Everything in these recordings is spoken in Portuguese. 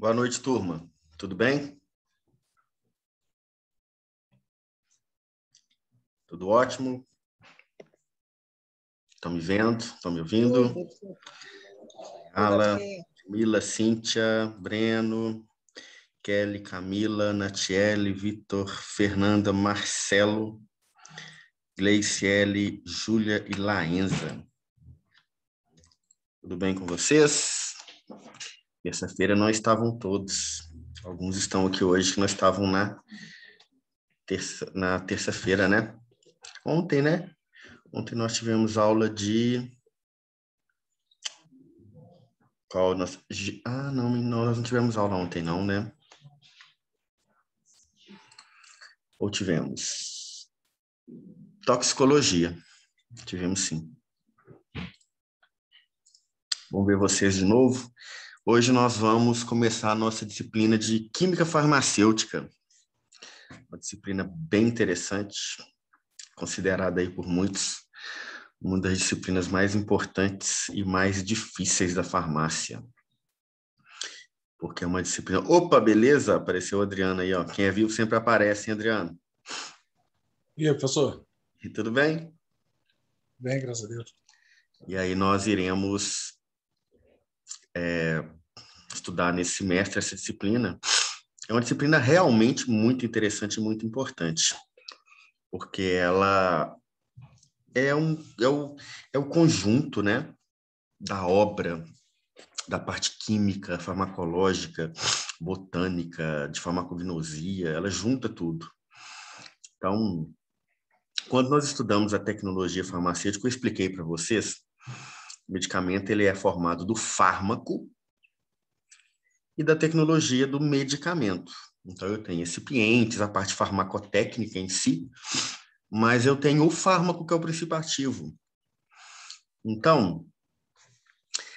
Boa noite, turma. Tudo bem? Tudo ótimo? Estão me vendo? Estão me ouvindo? Ala, Mila, Cíntia, Breno, Kelly, Camila, Natiele, Vitor, Fernanda, Marcelo, Gleiciele, Júlia e Laenza. Tudo bem com vocês? Terça-feira não estavam todos. Alguns estão aqui hoje que não estavam na terça, na terça-feira, né? Ontem, né? Ontem nós tivemos aula de qual nós Ah, não, nós não tivemos aula ontem não, né? Ou tivemos toxicologia. Tivemos sim. Vamos ver vocês de novo. Hoje nós vamos começar a nossa disciplina de Química Farmacêutica, uma disciplina bem interessante, considerada aí por muitos uma das disciplinas mais importantes e mais difíceis da farmácia. Porque é uma disciplina. Opa, beleza? Apareceu o Adriano aí, ó. Quem é vivo sempre aparece, hein, Adriano? E aí, professor? E tudo bem? Bem, graças a Deus. E aí nós iremos é, estudar nesse semestre essa disciplina, é uma disciplina realmente muito interessante e muito importante, porque ela é, um, é, o, é o conjunto né, da obra, da parte química, farmacológica, botânica, de farmacognosia, ela junta tudo. Então, quando nós estudamos a tecnologia farmacêutica, eu expliquei para vocês, o medicamento ele é formado do fármaco e da tecnologia do medicamento. Então, eu tenho recipientes, a parte farmacotécnica em si, mas eu tenho o fármaco, que é o princípio ativo. Então,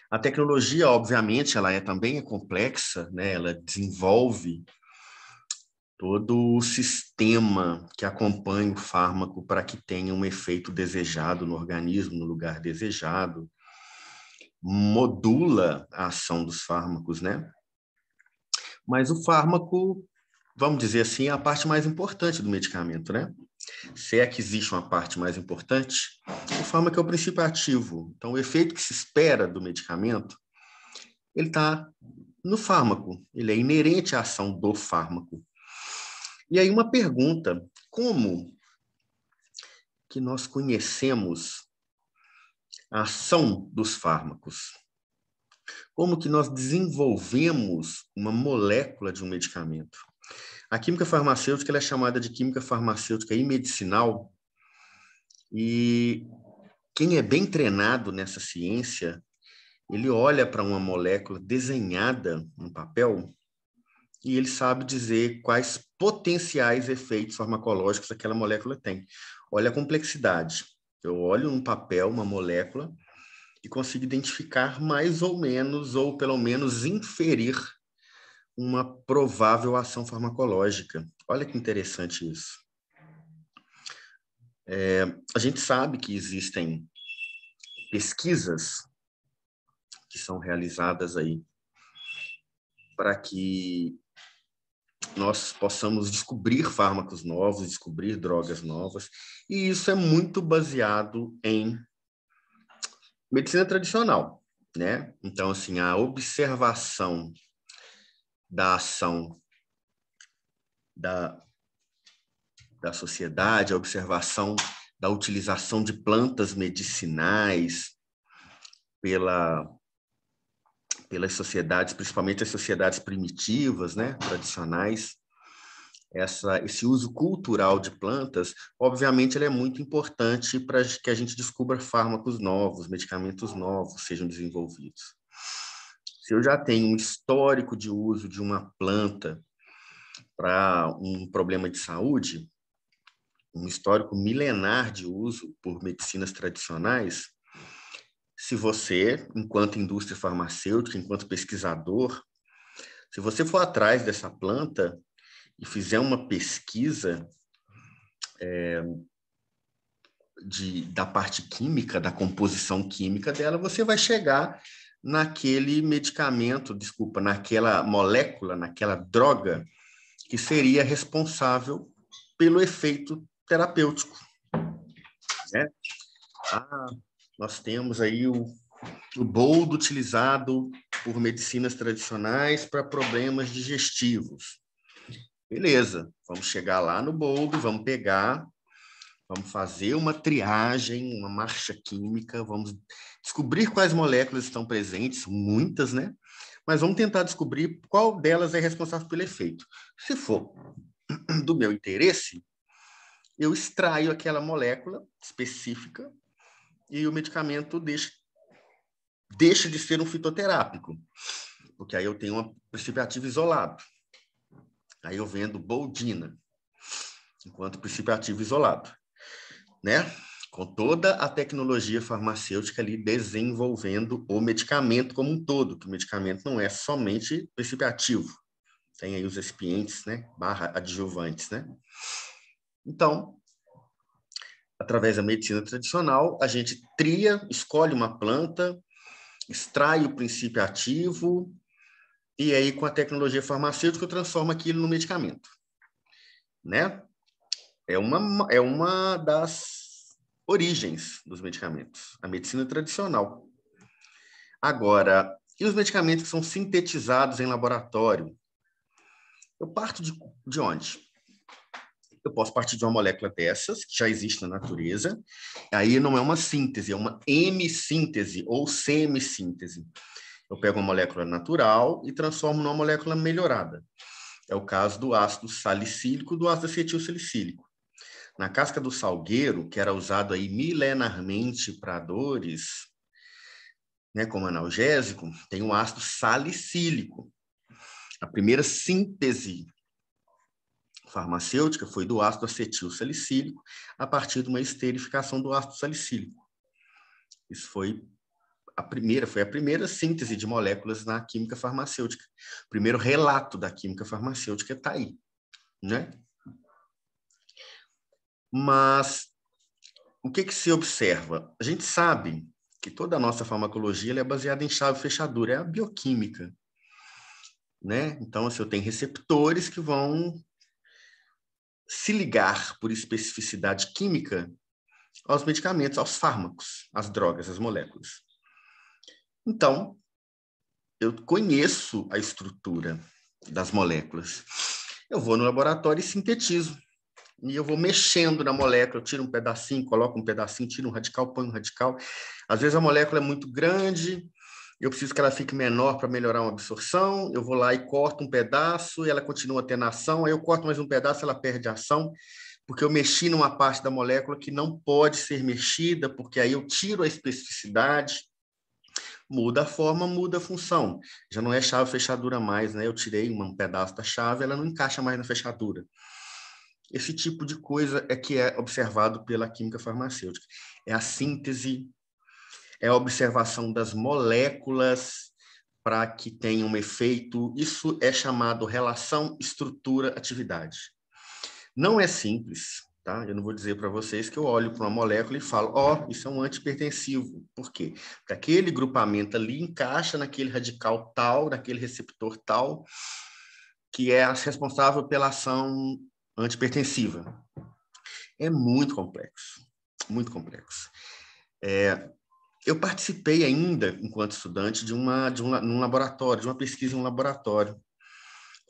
a tecnologia, obviamente, ela é também é complexa, né? ela desenvolve todo o sistema que acompanha o fármaco para que tenha um efeito desejado no organismo, no lugar desejado, modula a ação dos fármacos, né? Mas o fármaco, vamos dizer assim, é a parte mais importante do medicamento, né? Se é que existe uma parte mais importante, o fármaco é o princípio ativo. Então, o efeito que se espera do medicamento, ele está no fármaco, ele é inerente à ação do fármaco. E aí uma pergunta, como que nós conhecemos a ação dos fármacos? como que nós desenvolvemos uma molécula de um medicamento. A química farmacêutica é chamada de química farmacêutica e medicinal, e quem é bem treinado nessa ciência, ele olha para uma molécula desenhada no papel e ele sabe dizer quais potenciais efeitos farmacológicos aquela molécula tem. Olha a complexidade. Eu olho um papel, uma molécula, e consigo identificar mais ou menos, ou pelo menos inferir, uma provável ação farmacológica. Olha que interessante isso. É, a gente sabe que existem pesquisas que são realizadas aí para que nós possamos descobrir fármacos novos, descobrir drogas novas, e isso é muito baseado em medicina tradicional, né? Então, assim, a observação da ação da, da sociedade, a observação da utilização de plantas medicinais pela, pelas sociedades, principalmente as sociedades primitivas, né, tradicionais, essa, esse uso cultural de plantas, obviamente, ele é muito importante para que a gente descubra fármacos novos, medicamentos novos sejam desenvolvidos. Se eu já tenho um histórico de uso de uma planta para um problema de saúde, um histórico milenar de uso por medicinas tradicionais, se você, enquanto indústria farmacêutica, enquanto pesquisador, se você for atrás dessa planta, e fizer uma pesquisa é, de, da parte química, da composição química dela, você vai chegar naquele medicamento, desculpa, naquela molécula, naquela droga que seria responsável pelo efeito terapêutico. Né? Ah, nós temos aí o, o boldo utilizado por medicinas tradicionais para problemas digestivos. Beleza, vamos chegar lá no boldo, vamos pegar, vamos fazer uma triagem, uma marcha química, vamos descobrir quais moléculas estão presentes, muitas, né? Mas vamos tentar descobrir qual delas é responsável pelo efeito. Se for do meu interesse, eu extraio aquela molécula específica e o medicamento deixa, deixa de ser um fitoterápico, porque aí eu tenho um princípio ativo isolado. Aí eu vendo boldina, enquanto princípio ativo isolado, né? Com toda a tecnologia farmacêutica ali desenvolvendo o medicamento como um todo, que o medicamento não é somente princípio ativo. Tem aí os expientes, né? Barra adjuvantes, né? Então, através da medicina tradicional, a gente tria, escolhe uma planta, extrai o princípio ativo, e aí com a tecnologia farmacêutica transforma aquilo no medicamento, né? É uma, é uma das origens dos medicamentos, a medicina tradicional. Agora, e os medicamentos que são sintetizados em laboratório? Eu parto de, de onde? Eu posso partir de uma molécula dessas, que já existe na natureza. Aí não é uma síntese, é uma m ou semissíntese. Eu pego uma molécula natural e transformo numa molécula melhorada. É o caso do ácido salicílico, do ácido acetil salicílico. Na casca do salgueiro, que era usado aí milenarmente para dores, né, como analgésico, tem o ácido salicílico. A primeira síntese farmacêutica foi do ácido acetil salicílico a partir de uma esterificação do ácido salicílico. Isso foi a primeira, foi a primeira síntese de moléculas na química farmacêutica. O primeiro relato da química farmacêutica está aí, né? Mas o que, que se observa? A gente sabe que toda a nossa farmacologia é baseada em chave fechadura, é a bioquímica. Né? Então, assim, eu tenho receptores que vão se ligar por especificidade química aos medicamentos, aos fármacos, às drogas, às moléculas. Então, eu conheço a estrutura das moléculas. Eu vou no laboratório e sintetizo. E eu vou mexendo na molécula, eu tiro um pedacinho, coloco um pedacinho, tiro um radical, põe um radical. Às vezes a molécula é muito grande, eu preciso que ela fique menor para melhorar uma absorção, eu vou lá e corto um pedaço, e ela continua tendo ação, aí eu corto mais um pedaço, ela perde ação, porque eu mexi numa parte da molécula que não pode ser mexida, porque aí eu tiro a especificidade, muda a forma, muda a função. Já não é chave fechadura mais, né? Eu tirei um pedaço da chave, ela não encaixa mais na fechadura. Esse tipo de coisa é que é observado pela química farmacêutica. É a síntese, é a observação das moléculas para que tenha um efeito. Isso é chamado relação estrutura-atividade. Não é simples, Tá? Eu não vou dizer para vocês que eu olho para uma molécula e falo, ó, oh, isso é um antipertensivo. Por quê? Porque aquele grupamento ali encaixa naquele radical tal, naquele receptor tal, que é responsável pela ação antipertensiva. É muito complexo, muito complexo. É, eu participei ainda, enquanto estudante, de, uma, de um, num laboratório, de uma pesquisa em um laboratório,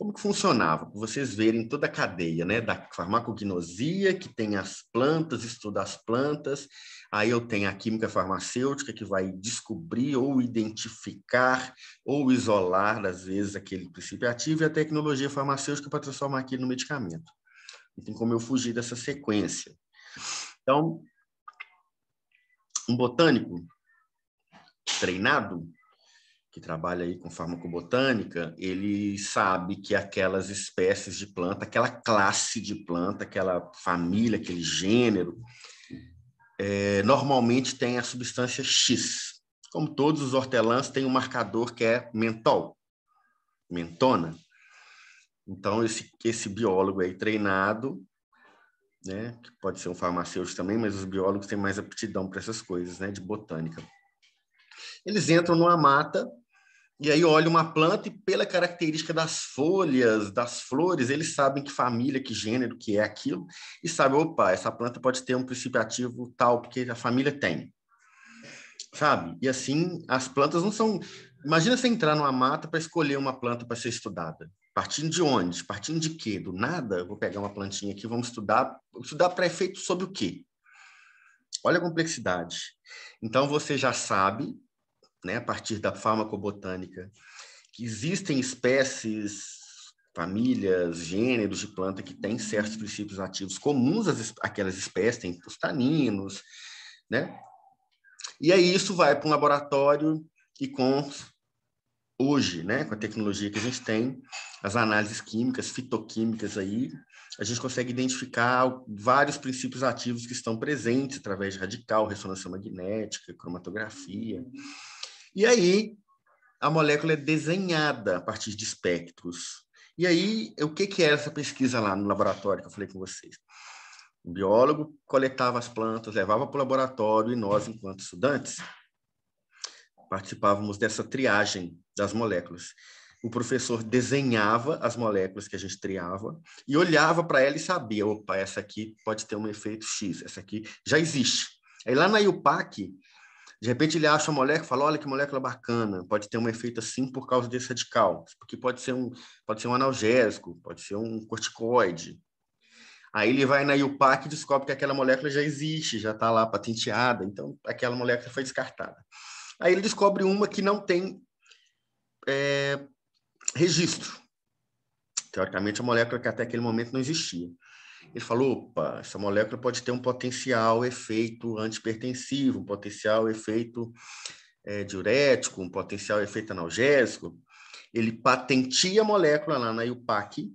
como que funcionava? Para vocês verem toda a cadeia, né? Da farmacognosia, que tem as plantas, estuda as plantas. Aí eu tenho a química farmacêutica, que vai descobrir ou identificar ou isolar, às vezes, aquele princípio ativo. E a tecnologia farmacêutica para transformar aquilo no medicamento. Não tem como eu fugir dessa sequência. Então, um botânico treinado que trabalha aí com farmacobotânica, ele sabe que aquelas espécies de planta, aquela classe de planta, aquela família, aquele gênero, é, normalmente tem a substância X. Como todos os hortelãs, tem um marcador que é mentol, mentona. Então, esse, esse biólogo aí treinado, né, que pode ser um farmacêutico também, mas os biólogos têm mais aptidão para essas coisas, né, de botânica. Eles entram numa mata e aí olha uma planta e pela característica das folhas, das flores, eles sabem que família, que gênero, que é aquilo, e sabem, opa, essa planta pode ter um princípio ativo tal, porque a família tem. Sabe? E assim, as plantas não são... Imagina você entrar numa mata para escolher uma planta para ser estudada. Partindo de onde? Partindo de quê? Do nada? Vou pegar uma plantinha aqui, vamos estudar. Estudar para efeito sobre o quê? Olha a complexidade. Então você já sabe né, a partir da farmacobotânica, que existem espécies, famílias, gêneros de planta que têm certos princípios ativos comuns às, àquelas espécies, tem os taninos, né? E aí isso vai para um laboratório e com hoje, né, com a tecnologia que a gente tem, as análises químicas, fitoquímicas aí, a gente consegue identificar vários princípios ativos que estão presentes através de radical, ressonância magnética, cromatografia. E aí, a molécula é desenhada a partir de espectros. E aí, o que, que era essa pesquisa lá no laboratório que eu falei com vocês? O biólogo coletava as plantas, levava para o laboratório e nós, enquanto estudantes, participávamos dessa triagem das moléculas. O professor desenhava as moléculas que a gente triava e olhava para ela e sabia, opa, essa aqui pode ter um efeito X, essa aqui já existe. Aí lá na IUPAC, de repente ele acha a molécula e fala, olha que molécula bacana, pode ter um efeito assim por causa desse radical, porque pode ser um, pode ser um analgésico, pode ser um corticoide. Aí ele vai na IUPAC e descobre que aquela molécula já existe, já está lá patenteada, então aquela molécula foi descartada. Aí ele descobre uma que não tem é, registro. Teoricamente, a molécula que até aquele momento não existia. Ele falou: opa, essa molécula pode ter um potencial efeito antipertensivo, um potencial efeito é, diurético, um potencial efeito analgésico. Ele patentia a molécula lá na IUPAC,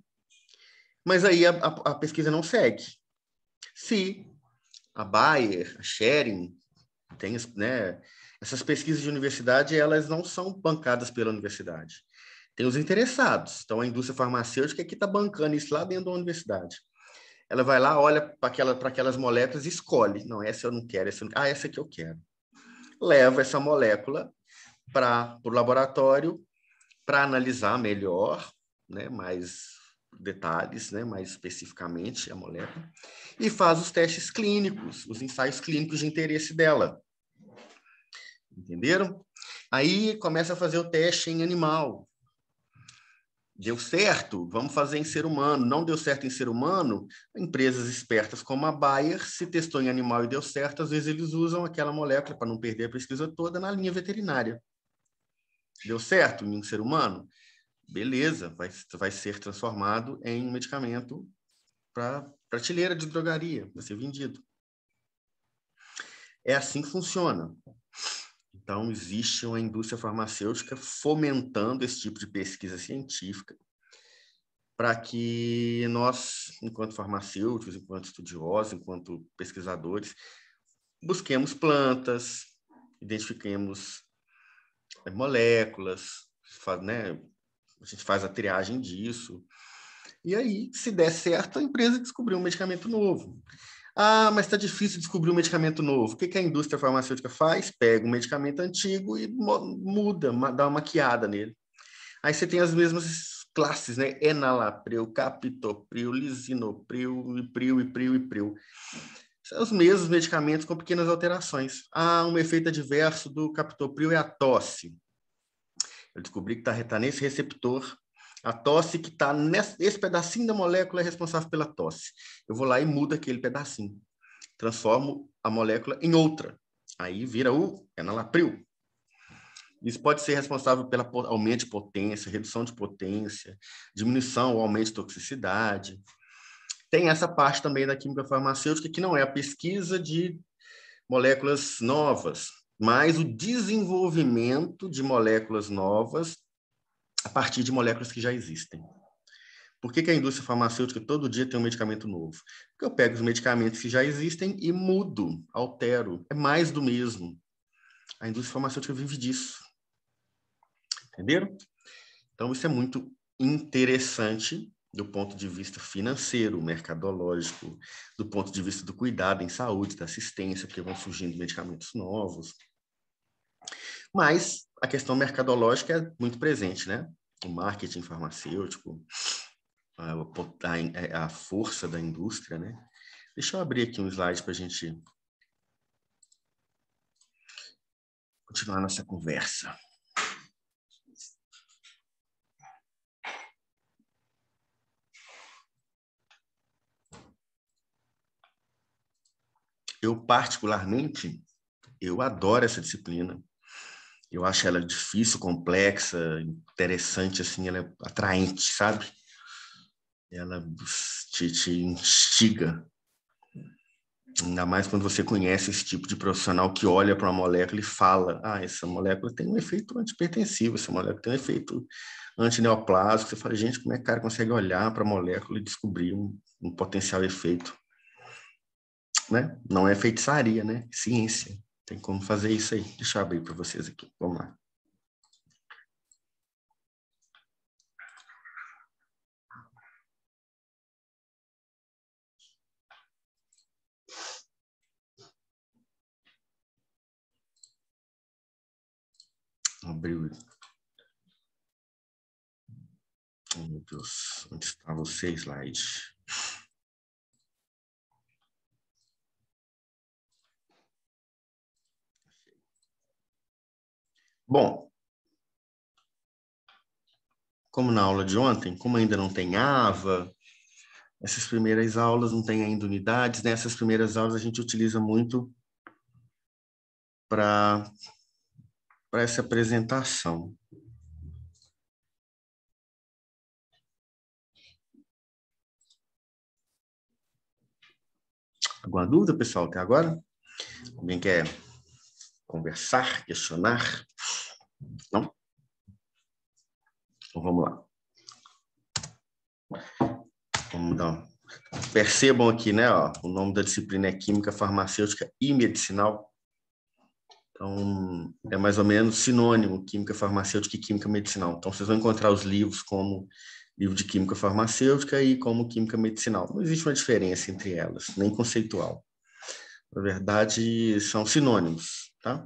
mas aí a, a, a pesquisa não segue. Se a Bayer, a Schering, tem, né, essas pesquisas de universidade, elas não são bancadas pela universidade. Tem os interessados. Então, a indústria farmacêutica é que está bancando isso lá dentro da universidade ela vai lá, olha para aquela, aquelas moléculas e escolhe. Não, essa eu não quero. Essa não... Ah, essa que eu quero. Leva essa molécula para o laboratório para analisar melhor, né, mais detalhes, né, mais especificamente a molécula, e faz os testes clínicos, os ensaios clínicos de interesse dela. Entenderam? Aí começa a fazer o teste em animal, Deu certo, vamos fazer em ser humano. Não deu certo em ser humano, empresas espertas como a Bayer, se testou em animal e deu certo, às vezes eles usam aquela molécula para não perder a pesquisa toda na linha veterinária. Deu certo em um ser humano? Beleza, vai, vai ser transformado em um medicamento para prateleira de drogaria, vai ser vendido. É assim que funciona. Então, existe uma indústria farmacêutica fomentando esse tipo de pesquisa científica para que nós, enquanto farmacêuticos, enquanto estudiosos, enquanto pesquisadores, busquemos plantas, identifiquemos é, moléculas, faz, né? a gente faz a triagem disso. E aí, se der certo, a empresa descobriu um medicamento novo. Ah, mas está difícil descobrir um medicamento novo. O que, que a indústria farmacêutica faz? Pega um medicamento antigo e muda, dá uma maquiada nele. Aí você tem as mesmas classes, né? Enalapril, captopril, lisinopril, ipril, ipril, ipril. São os mesmos medicamentos com pequenas alterações. Ah, um efeito adverso do captopril é a tosse. Eu descobri que está tá nesse receptor a tosse que está nesse pedacinho da molécula é responsável pela tosse. Eu vou lá e mudo aquele pedacinho. Transformo a molécula em outra. Aí vira o enalapril. Isso pode ser responsável pelo aumento de potência, redução de potência, diminuição ou aumento de toxicidade. Tem essa parte também da química farmacêutica, que não é a pesquisa de moléculas novas, mas o desenvolvimento de moléculas novas a partir de moléculas que já existem. Por que, que, a indústria farmacêutica todo dia tem um medicamento novo? Porque eu pego os medicamentos que já existem e mudo, altero. É mais do mesmo. A indústria farmacêutica vive disso. Entenderam? Então, isso é muito interessante do ponto de vista financeiro, mercadológico, do ponto de vista do cuidado em saúde, da assistência, porque vão surgindo medicamentos novos. Mas a questão mercadológica é muito presente, né? O marketing farmacêutico, a, é, a força da indústria, né? Deixa eu abrir aqui um slide para a gente continuar nossa conversa. Eu particularmente eu adoro essa disciplina. Eu acho ela difícil, complexa, interessante, assim, ela é atraente, sabe? Ela te, te instiga. Ainda mais quando você conhece esse tipo de profissional que olha para uma molécula e fala: ah, essa molécula tem um efeito antipertensivo, essa molécula tem um efeito antineoplásico. Você fala: gente, como é que o cara consegue olhar para a molécula e descobrir um, um potencial efeito? Né? Não é feitiçaria, né? É ciência. Tem como fazer isso aí. Deixa eu abrir para vocês aqui. Vamos lá. Abriu. Oh, meu Deus, onde está vocês slide? Bom, como na aula de ontem, como ainda não tem AVA, essas primeiras aulas não tem ainda unidades, nessas né? primeiras aulas a gente utiliza muito para essa apresentação. Alguma dúvida, pessoal, até agora? Alguém quer conversar, questionar. Não? Então vamos lá. Vamos dar Percebam aqui, né? Ó, o nome da disciplina é Química Farmacêutica e Medicinal. Então, é mais ou menos sinônimo Química Farmacêutica e Química Medicinal. Então, vocês vão encontrar os livros como livro de Química Farmacêutica e como Química Medicinal. Não existe uma diferença entre elas, nem conceitual. Na verdade, são sinônimos tá?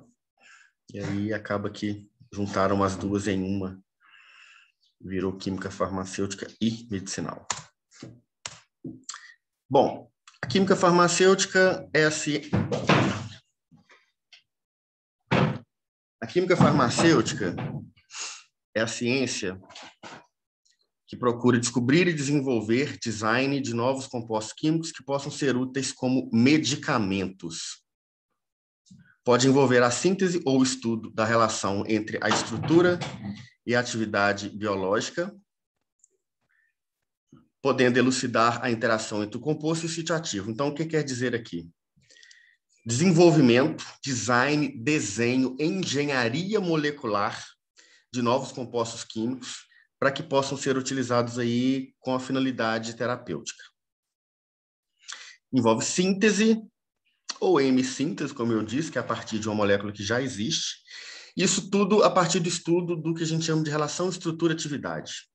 E aí acaba que juntaram as duas em uma, virou química farmacêutica e medicinal. Bom, a química farmacêutica é assim. A química farmacêutica é a ciência que procura descobrir e desenvolver design de novos compostos químicos que possam ser úteis como medicamentos pode envolver a síntese ou estudo da relação entre a estrutura e a atividade biológica, podendo elucidar a interação entre o composto e o sítio ativo. Então, o que quer dizer aqui? Desenvolvimento, design, desenho, engenharia molecular de novos compostos químicos para que possam ser utilizados aí com a finalidade terapêutica. Envolve síntese, ou M-síntese, como eu disse, que é a partir de uma molécula que já existe. Isso tudo a partir do estudo do que a gente chama de relação estrutura-atividade.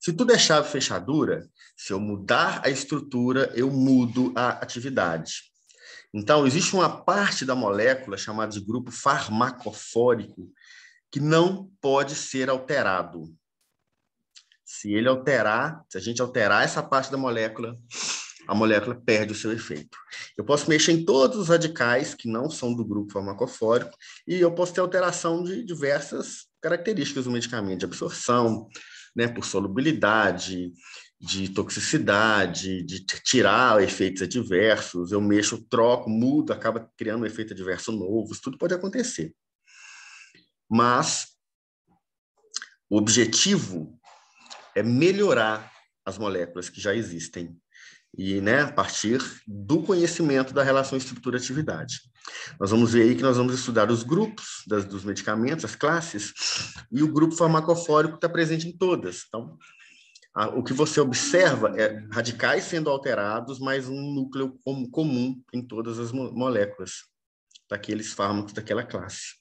Se tudo é chave fechadura, se eu mudar a estrutura, eu mudo a atividade. Então, existe uma parte da molécula chamada de grupo farmacofórico que não pode ser alterado. Se ele alterar, se a gente alterar essa parte da molécula, a molécula perde o seu efeito. Eu posso mexer em todos os radicais que não são do grupo farmacofórico e eu posso ter alteração de diversas características do medicamento, de absorção, né, por solubilidade, de toxicidade, de tirar efeitos adversos, eu mexo, troco, mudo, acaba criando um efeito adverso novo, isso tudo pode acontecer. Mas o objetivo é melhorar as moléculas que já existem e né, a partir do conhecimento da relação estrutura-atividade. Nós vamos ver aí que nós vamos estudar os grupos das, dos medicamentos, as classes, e o grupo farmacofórico está presente em todas. Então, a, o que você observa é radicais sendo alterados, mas um núcleo com, comum em todas as mo moléculas daqueles fármacos daquela classe.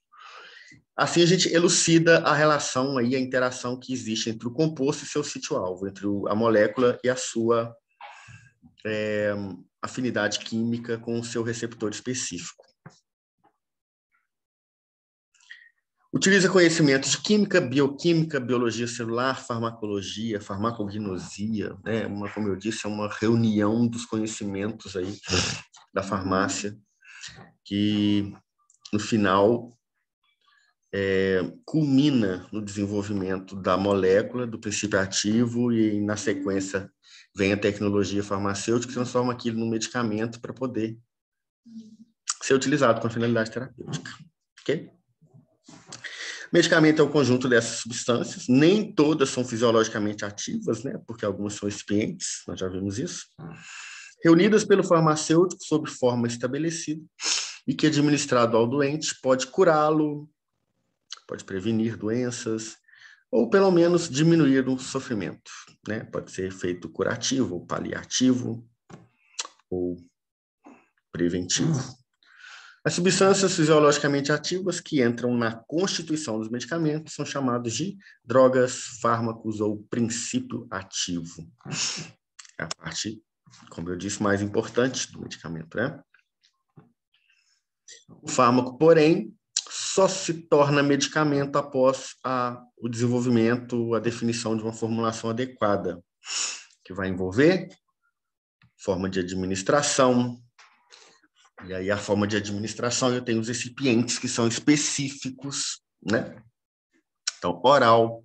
Assim, a gente elucida a relação aí, a interação que existe entre o composto e seu sítio-alvo, entre o, a molécula e a sua é, afinidade química com o seu receptor específico. Utiliza conhecimentos de química, bioquímica, biologia celular, farmacologia, farmacognosia, né? uma, como eu disse, é uma reunião dos conhecimentos aí da farmácia, que no final é, culmina no desenvolvimento da molécula, do princípio ativo e na sequência vem a tecnologia farmacêutica e transforma aquilo num medicamento para poder ser utilizado com a finalidade terapêutica. Ok? Medicamento é o conjunto dessas substâncias, nem todas são fisiologicamente ativas, né? Porque algumas são expientes, nós já vimos isso. Reunidas pelo farmacêutico sob forma estabelecida e que administrado ao doente pode curá-lo, pode prevenir doenças, ou pelo menos diminuir o sofrimento. Né? Pode ser efeito curativo, ou paliativo, ou preventivo. As substâncias fisiologicamente ativas que entram na constituição dos medicamentos são chamados de drogas, fármacos ou princípio ativo. É a parte, como eu disse, mais importante do medicamento, né? O fármaco, porém, só se torna medicamento após a, o desenvolvimento, a definição de uma formulação adequada, que vai envolver forma de administração. E aí, a forma de administração, eu tenho os recipientes que são específicos, né? Então, oral,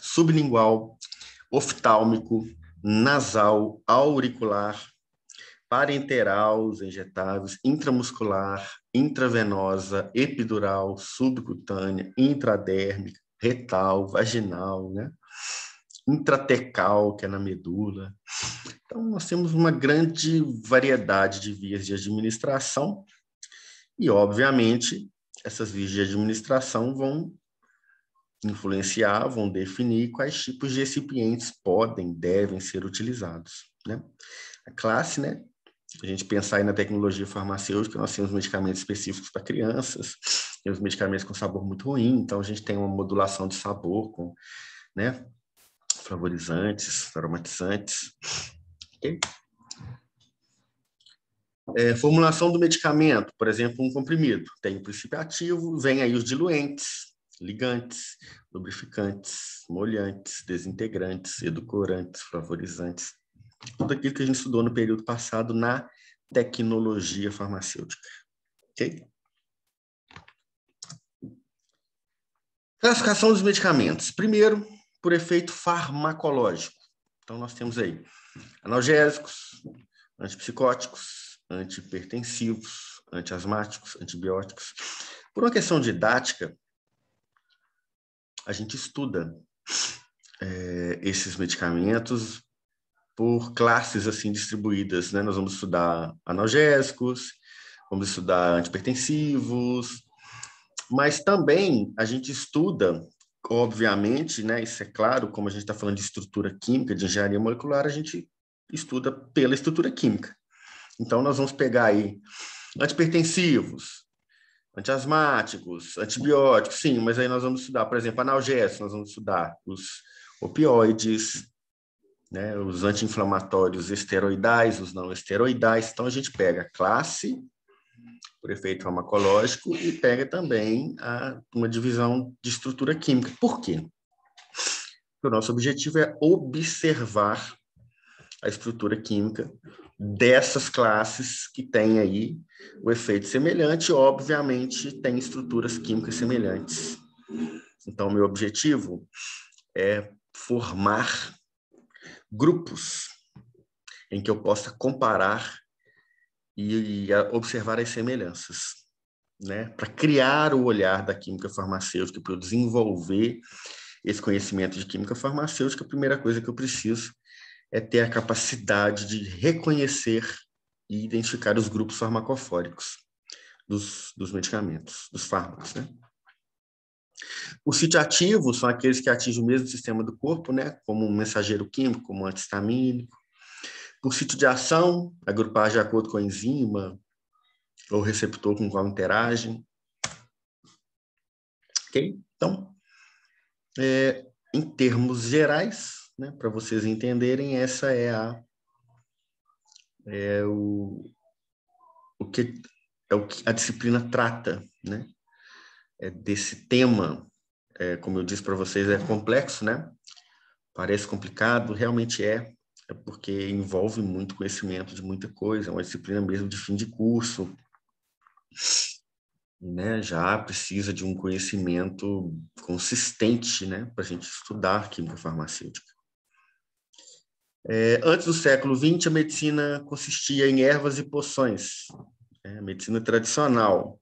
sublingual, oftálmico, nasal, auricular, parenteral, os injetáveis, intramuscular, intravenosa, epidural, subcutânea, intradérmica, retal, vaginal, né? intratecal, que é na medula. Então, nós temos uma grande variedade de vias de administração e, obviamente, essas vias de administração vão influenciar, vão definir quais tipos de recipientes podem, devem ser utilizados. Né? A classe né, a gente pensar aí na tecnologia farmacêutica, nós temos medicamentos específicos para crianças, temos medicamentos com sabor muito ruim, então a gente tem uma modulação de sabor com, né, favorizantes, aromatizantes. Okay? É, formulação do medicamento, por exemplo, um comprimido. Tem o princípio ativo, vem aí os diluentes, ligantes, lubrificantes, molhantes, desintegrantes, edulcorantes, favorizantes, tudo aquilo que a gente estudou no período passado na tecnologia farmacêutica. Ok? Classificação dos medicamentos. Primeiro, por efeito farmacológico. Então, nós temos aí analgésicos, antipsicóticos, antipertensivos, antiasmáticos, antibióticos. Por uma questão didática, a gente estuda é, esses medicamentos por classes assim distribuídas, né? Nós vamos estudar analgésicos, vamos estudar antipertensivos, mas também a gente estuda, obviamente, né? Isso é claro, como a gente está falando de estrutura química, de engenharia molecular, a gente estuda pela estrutura química. Então nós vamos pegar aí antipertensivos, antiasmáticos, antibióticos, sim, mas aí nós vamos estudar, por exemplo, analgésicos, nós vamos estudar os opioides, né, os anti-inflamatórios esteroidais, os não esteroidais. Então, a gente pega a classe, por efeito farmacológico, e pega também a, uma divisão de estrutura química. Por quê? Porque o nosso objetivo é observar a estrutura química dessas classes que têm aí o efeito semelhante, obviamente, tem estruturas químicas semelhantes. Então, meu objetivo é formar grupos em que eu possa comparar e, e observar as semelhanças, né? Para criar o olhar da química farmacêutica, para eu desenvolver esse conhecimento de química farmacêutica, a primeira coisa que eu preciso é ter a capacidade de reconhecer e identificar os grupos farmacofóricos dos, dos medicamentos, dos fármacos, né? Os sitiativos são aqueles que atingem o mesmo sistema do corpo, né, como um mensageiro químico, como um antihistamínico. Por sítio de ação, agrupar de acordo com a enzima ou receptor com qual interagem. Ok? Então, é, em termos gerais, né, para vocês entenderem, essa é a é o, o que é o que a disciplina trata, né? é, desse tema, é, como eu disse para vocês, é complexo, né? Parece complicado, realmente é, é porque envolve muito conhecimento de muita coisa, é uma disciplina mesmo de fim de curso, né? Já precisa de um conhecimento consistente, né, para a gente estudar química farmacêutica. É, antes do século XX, a medicina consistia em ervas e poções. Né? medicina tradicional,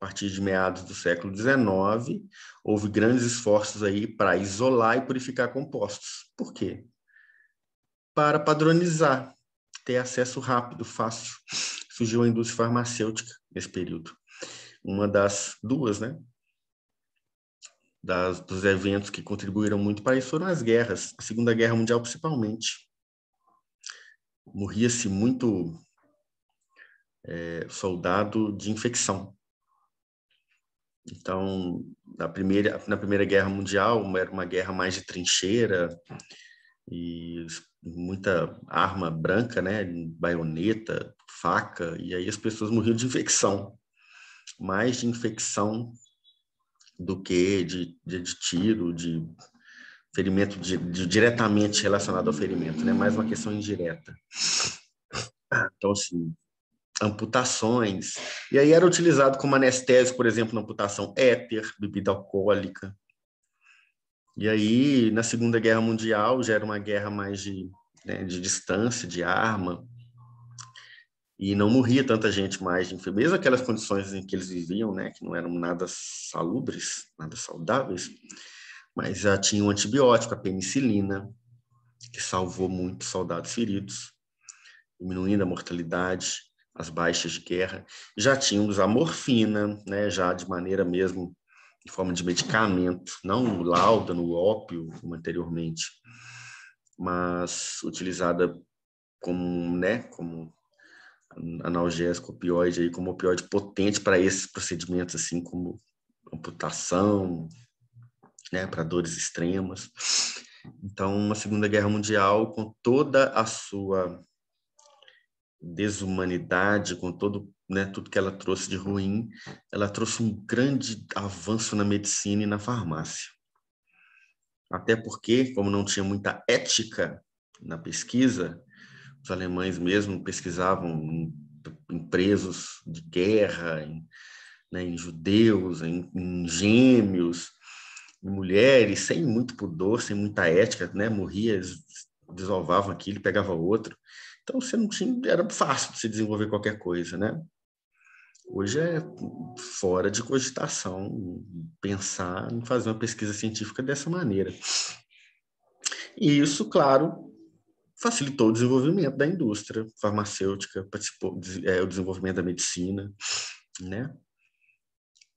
a partir de meados do século XIX, houve grandes esforços aí para isolar e purificar compostos. Por quê? Para padronizar, ter acesso rápido, fácil. Surgiu a indústria farmacêutica nesse período. Uma das duas, né? Das, dos eventos que contribuíram muito para isso foram as guerras, a Segunda Guerra Mundial principalmente. Morria-se muito é, soldado de infecção, então, na primeira, na primeira Guerra Mundial, era uma guerra mais de trincheira e muita arma branca, né, baioneta, faca, e aí as pessoas morriam de infecção, mais de infecção do que de, de, de tiro, de ferimento de, de, diretamente relacionado ao ferimento, né? Mais uma questão indireta. Então, assim, amputações. E aí era utilizado como anestésico, por exemplo, na amputação éter, bebida alcoólica. E aí, na Segunda Guerra Mundial, já era uma guerra mais de, né, de distância, de arma, e não morria tanta gente mais de enfermeza, aquelas condições em que eles viviam, né, que não eram nada salubres, nada saudáveis, mas já tinha o um antibiótico, a penicilina, que salvou muitos soldados feridos, diminuindo a mortalidade as baixas de guerra. Já tínhamos a morfina, né, já de maneira mesmo, em forma de medicamento, não no lauda, no ópio, como anteriormente, mas utilizada como, né, como analgésico opioide, aí, como opioide potente para esses procedimentos, assim como amputação, né, para dores extremas. Então, uma Segunda Guerra Mundial, com toda a sua desumanidade, com todo, né, tudo que ela trouxe de ruim, ela trouxe um grande avanço na medicina e na farmácia. Até porque, como não tinha muita ética na pesquisa, os alemães mesmo pesquisavam em, em presos de guerra, em, né, em judeus, em, em gêmeos, em mulheres, sem muito pudor, sem muita ética, né? Morria, desovavam aquilo, pegava outro. Então você não tinha, era fácil de se desenvolver qualquer coisa, né? Hoje é fora de cogitação pensar em fazer uma pesquisa científica dessa maneira. E isso, claro, facilitou o desenvolvimento da indústria farmacêutica, participou é, o desenvolvimento da medicina, né?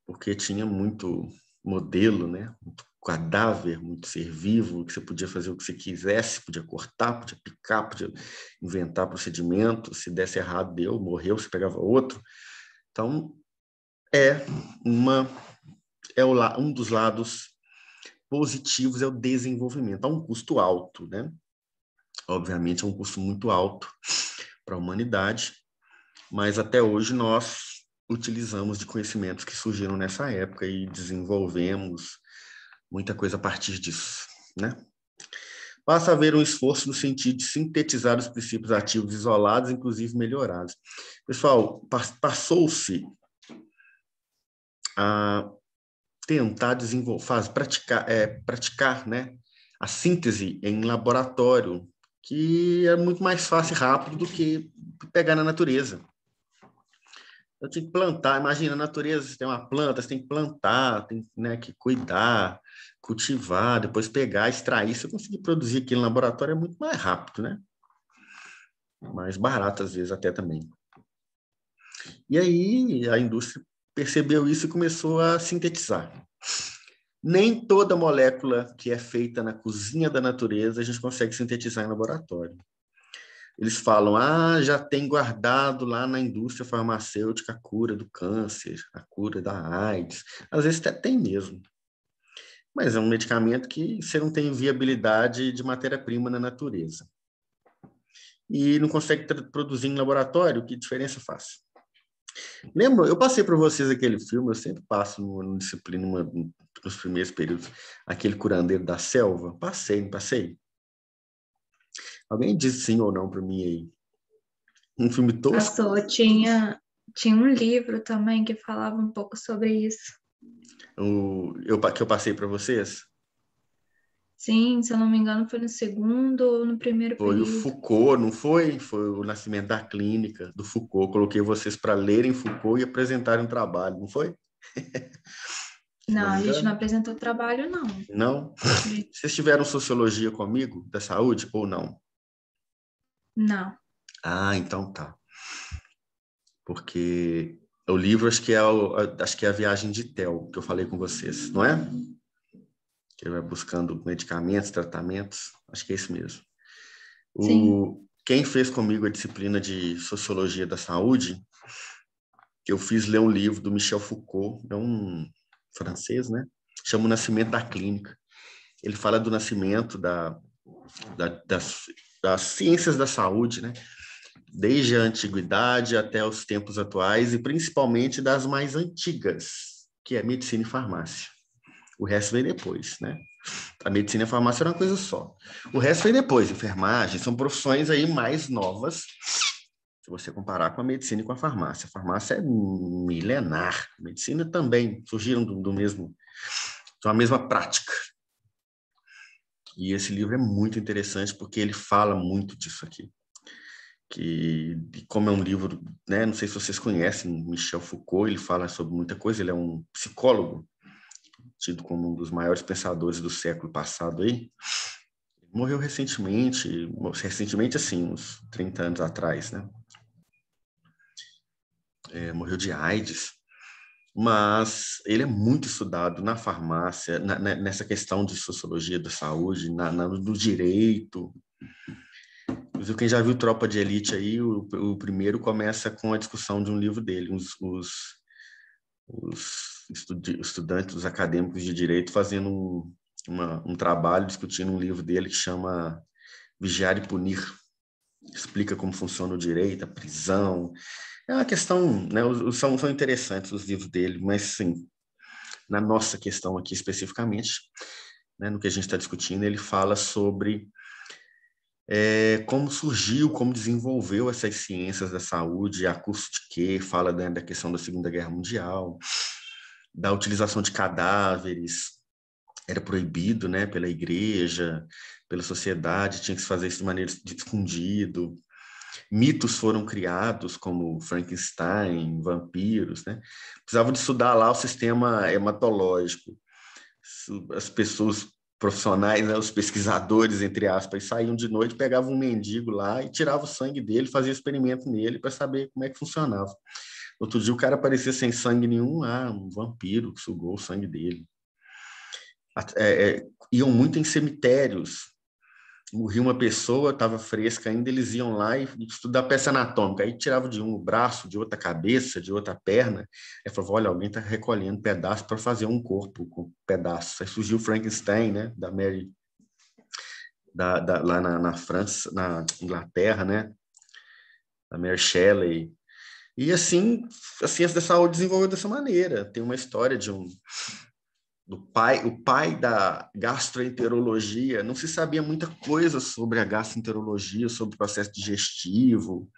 Porque tinha muito modelo, né? Muito cadáver, muito ser vivo, que você podia fazer o que você quisesse, podia cortar, podia picar, podia inventar procedimento, se desse errado, deu, morreu, você pegava outro. Então, é uma é o, um dos lados positivos é o desenvolvimento. Há um custo alto, né? Obviamente é um custo muito alto para a humanidade, mas até hoje nós utilizamos de conhecimentos que surgiram nessa época e desenvolvemos muita coisa a partir disso, né? Passa a haver um esforço no sentido de sintetizar os princípios ativos isolados, inclusive melhorados. Pessoal, passou-se a tentar desenvolver, faz, praticar, é, praticar né, a síntese em laboratório, que é muito mais fácil e rápido do que pegar na natureza. Eu tinha que plantar, imagina, a natureza, você tem uma planta, você tem que plantar, tem né, que cuidar, cultivar, depois pegar, extrair. Se eu conseguir produzir aqui no laboratório, é muito mais rápido, né? Mais barato, às vezes, até também. E aí a indústria percebeu isso e começou a sintetizar. Nem toda molécula que é feita na cozinha da natureza a gente consegue sintetizar em laboratório. Eles falam, ah, já tem guardado lá na indústria farmacêutica a cura do câncer, a cura da AIDS. Às vezes até tem mesmo mas é um medicamento que você não tem viabilidade de matéria-prima na natureza. E não consegue produzir em laboratório, que diferença faz? Lembro, Eu passei para vocês aquele filme, eu sempre passo no, no disciplina, uma, nos primeiros períodos, aquele curandeiro da selva. Passei, passei? Alguém disse sim ou não para mim aí? Um filme tosco? Passou, tinha, tinha um livro também que falava um pouco sobre isso o, eu, que eu passei para vocês? Sim, se eu não me engano, foi no segundo ou no primeiro foi período. Foi o Foucault, não foi? Foi o nascimento da clínica do Foucault. coloquei vocês para lerem Foucault e apresentarem o trabalho, não foi? Não, a gente não apresentou trabalho, não. Não? Vocês tiveram sociologia comigo, da saúde, ou não? Não. Ah, então tá. Porque o livro acho que é o, acho que é a viagem de Tel que eu falei com vocês, não é? Que ele vai buscando medicamentos, tratamentos, acho que é isso mesmo. O, Sim. quem fez comigo a disciplina de sociologia da saúde, eu fiz ler um livro do Michel Foucault, é um francês, né? Chama o Nascimento da Clínica. Ele fala do nascimento da, da das, das ciências da saúde, né? desde a antiguidade até os tempos atuais, e principalmente das mais antigas, que é medicina e farmácia. O resto vem depois, né? A medicina e a farmácia era uma coisa só. O resto vem depois, enfermagem, são profissões aí mais novas, se você comparar com a medicina e com a farmácia. A farmácia é milenar, a medicina também, surgiram do, do mesmo, da mesma prática. E esse livro é muito interessante porque ele fala muito disso aqui que como é um livro, né, não sei se vocês conhecem Michel Foucault, ele fala sobre muita coisa, ele é um psicólogo, tido como um dos maiores pensadores do século passado aí. Morreu recentemente, recentemente assim, uns 30 anos atrás, né? É, morreu de AIDS, mas ele é muito estudado na farmácia, na, né, nessa questão de sociologia da saúde, na, na, do direito, viu quem já viu Tropa de Elite aí, o, o primeiro começa com a discussão de um livro dele, os, os, os estudi estudantes, os acadêmicos de direito, fazendo um, uma, um trabalho discutindo um livro dele que chama Vigiar e Punir. Explica como funciona o direito, a prisão. É uma questão, né, os, são, são interessantes os livros dele, mas sim, na nossa questão aqui especificamente, né, no que a gente está discutindo, ele fala sobre é, como surgiu, como desenvolveu essas ciências da saúde, a curso de quê, fala né, da questão da Segunda Guerra Mundial, da utilização de cadáveres, era proibido né, pela igreja, pela sociedade, tinha que se fazer isso de maneira escondida. Mitos foram criados, como Frankenstein, vampiros, né? Precisavam de estudar lá o sistema hematológico. As pessoas profissionais, né, os pesquisadores, entre aspas, saíam de noite, pegavam um mendigo lá e tiravam o sangue dele, faziam experimento nele para saber como é que funcionava. Outro dia o cara aparecia sem sangue nenhum, ah, um vampiro que sugou o sangue dele. É, é, iam muito em cemitérios, morria uma pessoa, estava fresca ainda, eles iam lá e, estudar peça anatômica. Aí tirava de um braço, de outra cabeça, de outra perna. Aí falava, olha, alguém está recolhendo pedaços para fazer um corpo com pedaços. Aí surgiu o Frankenstein, né, da Mary, da, da, lá na, na, França, na Inglaterra, né, da Mary Shelley. E assim, a ciência da saúde desenvolveu dessa maneira. Tem uma história de um do pai, o pai da gastroenterologia, não se sabia muita coisa sobre a gastroenterologia, sobre o processo digestivo,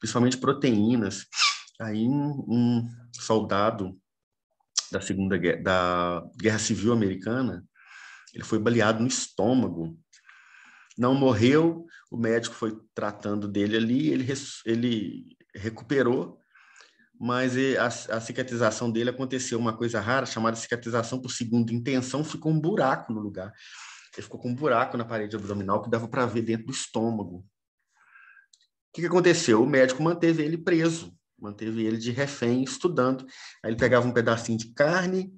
principalmente proteínas. Aí um, um soldado da segunda guerra, da guerra civil americana, ele foi baleado no estômago. Não morreu, o médico foi tratando dele ali, ele, ele recuperou mas a, a, cicatrização dele aconteceu uma coisa rara chamada cicatrização por segunda intenção, ficou um buraco no lugar. Ele ficou com um buraco na parede abdominal que dava para ver dentro do estômago. O que, que aconteceu? O médico manteve ele preso, manteve ele de refém, estudando. Aí ele pegava um pedacinho de carne,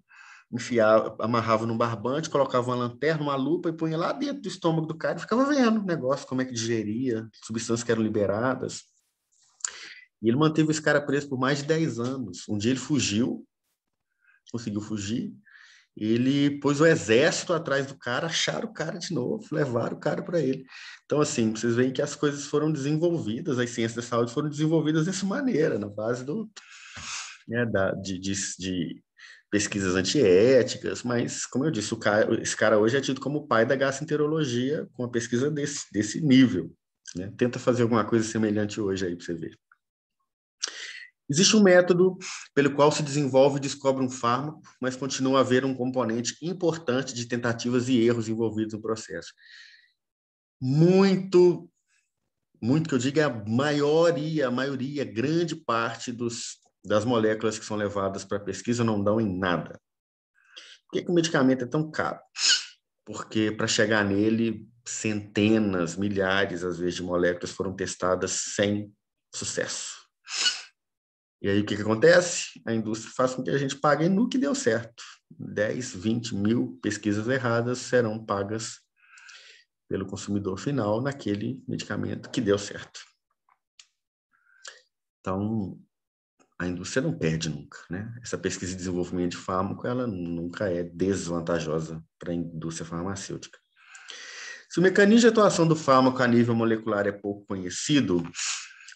enfiava, amarrava num barbante, colocava uma lanterna, uma lupa e punha lá dentro do estômago do cara e ficava vendo o negócio, como é que digeria, substâncias que eram liberadas. E ele manteve esse cara preso por mais de 10 anos. Um dia ele fugiu, conseguiu fugir. Ele pôs o exército atrás do cara, acharam o cara de novo, levaram o cara para ele. Então, assim, vocês veem que as coisas foram desenvolvidas, as ciências da saúde foram desenvolvidas dessa maneira, na base do, né, da, de, de, de pesquisas antiéticas, mas, como eu disse, cara, esse cara hoje é tido como o pai da gastroenterologia com a pesquisa desse, desse nível. Né? Tenta fazer alguma coisa semelhante hoje aí para você ver. Existe um método pelo qual se desenvolve e descobre um fármaco, mas continua a haver um componente importante de tentativas e erros envolvidos no processo. Muito, muito que eu diga, é a maioria, a maioria, grande parte dos, das moléculas que são levadas para a pesquisa não dão em nada. Por que, que o medicamento é tão caro? Porque para chegar nele, centenas, milhares, às vezes, de moléculas foram testadas sem sucesso. E aí o que, que acontece? A indústria faz com que a gente pague no que deu certo. 10, 20 mil pesquisas erradas serão pagas pelo consumidor final naquele medicamento que deu certo. Então, a indústria não perde nunca, né? Essa pesquisa e desenvolvimento de fármaco, ela nunca é desvantajosa para a indústria farmacêutica. Se o mecanismo de atuação do fármaco a nível molecular é pouco conhecido,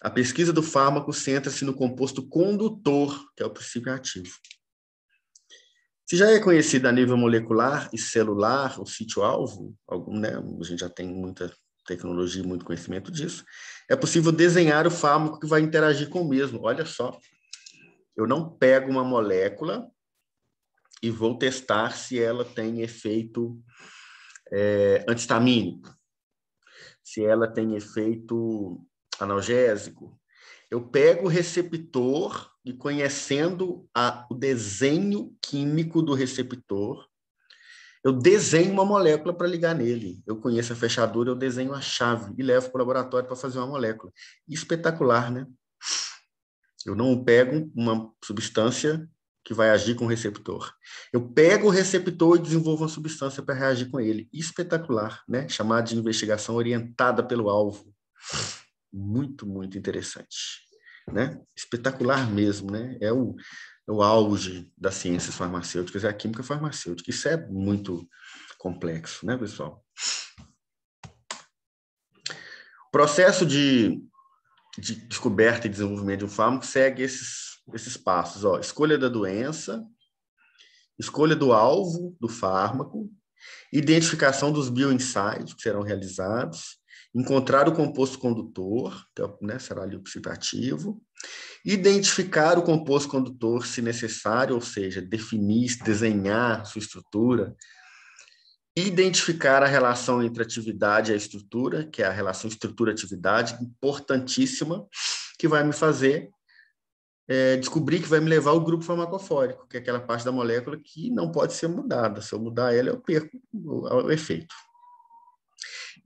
a pesquisa do fármaco centra-se no composto condutor, que é o princípio ativo. Se já é conhecido a nível molecular e celular o sítio-alvo, né, a gente já tem muita tecnologia e muito conhecimento disso, é possível desenhar o fármaco que vai interagir com o mesmo. Olha só, eu não pego uma molécula e vou testar se ela tem efeito é, eh, antistamínico, se ela tem efeito analgésico, eu pego o receptor e conhecendo a, o desenho químico do receptor, eu desenho uma molécula para ligar nele. Eu conheço a fechadura, eu desenho a chave e levo para o laboratório para fazer uma molécula. Espetacular, né? Eu não pego uma substância que vai agir com o receptor. Eu pego o receptor e desenvolvo uma substância para reagir com ele. Espetacular, né? Chamada de investigação orientada pelo alvo muito, muito interessante. Né? Espetacular mesmo, né? É o, é o auge das ciências farmacêuticas, é a química farmacêutica. Isso é muito complexo, né, pessoal? O processo de, de descoberta e desenvolvimento de um fármaco segue esses, esses passos: ó, escolha da doença, escolha do alvo do fármaco, identificação dos bioensaios que serão realizados, encontrar o composto condutor, que é né, será ali o oxidativo, identificar o composto condutor se necessário, ou seja, definir, desenhar sua estrutura, identificar a relação entre atividade e a estrutura, que é a relação estrutura-atividade, importantíssima, que vai me fazer é, descobrir que vai me levar ao grupo farmacofórico, que é aquela parte da molécula que não pode ser mudada. Se eu mudar ela, eu perco o, o efeito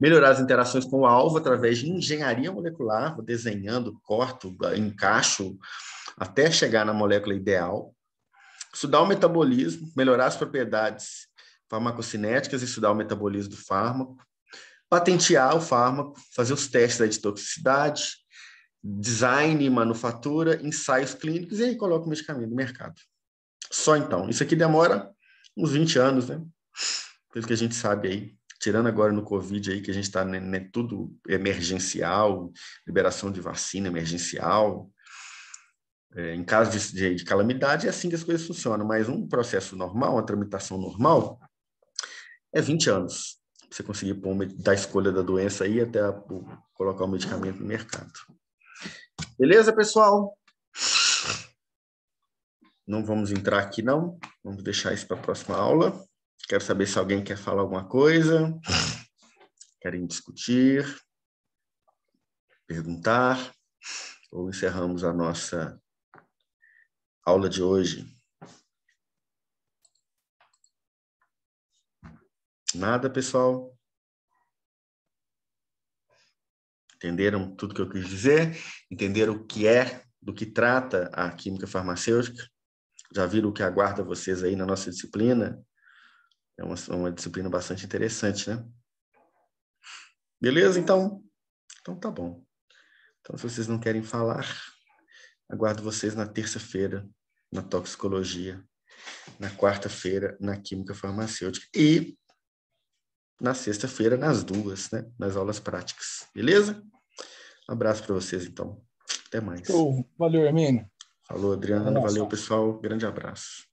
melhorar as interações com o alvo através de engenharia molecular, desenhando, corto, encaixo até chegar na molécula ideal, estudar o metabolismo, melhorar as propriedades farmacocinéticas, estudar o metabolismo do fármaco, patentear o fármaco, fazer os testes de toxicidade, design, manufatura, ensaios clínicos e aí coloca o medicamento no mercado. Só então. Isso aqui demora uns 20 anos, né? Pelo que a gente sabe aí tirando agora no Covid aí, que a gente está né, né, tudo emergencial, liberação de vacina emergencial. É, em caso de, de calamidade, é assim que as coisas funcionam, mas um processo normal, uma tramitação normal, é 20 anos. Você conseguir pôr da escolha da doença aí até a, colocar o medicamento no mercado. Beleza, pessoal? Não vamos entrar aqui, não. Vamos deixar isso para a próxima aula. Quero saber se alguém quer falar alguma coisa, querem discutir, perguntar, ou encerramos a nossa aula de hoje. Nada, pessoal? Entenderam tudo que eu quis dizer? Entenderam o que é, do que trata a química farmacêutica? Já viram o que aguarda vocês aí na nossa disciplina? É uma, uma disciplina bastante interessante, né? Beleza, então? Então tá bom. Então, se vocês não querem falar, aguardo vocês na terça-feira, na toxicologia, na quarta-feira, na química farmacêutica e na sexta-feira, nas duas, né? Nas aulas práticas. Beleza? Um abraço para vocês, então. Até mais. Valeu, Hermínio. Falou, Adriano. Valeu, pessoal. Grande abraço.